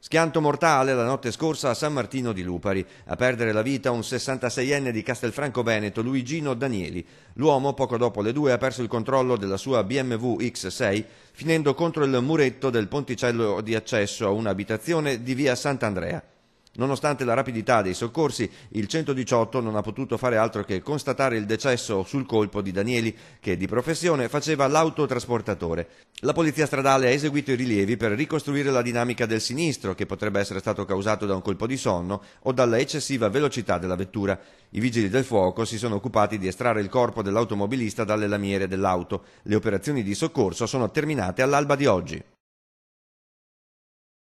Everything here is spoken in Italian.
Schianto mortale la notte scorsa a San Martino di Lupari, a perdere la vita un 66enne di Castelfranco Veneto, Luigino Danieli. L'uomo, poco dopo le due, ha perso il controllo della sua BMW X6, finendo contro il muretto del ponticello di accesso a un'abitazione di via Sant'Andrea. Nonostante la rapidità dei soccorsi, il 118 non ha potuto fare altro che constatare il decesso sul colpo di Danieli, che di professione faceva l'autotrasportatore. La polizia stradale ha eseguito i rilievi per ricostruire la dinamica del sinistro, che potrebbe essere stato causato da un colpo di sonno o dalla eccessiva velocità della vettura. I vigili del fuoco si sono occupati di estrarre il corpo dell'automobilista dalle lamiere dell'auto. Le operazioni di soccorso sono terminate all'alba di oggi.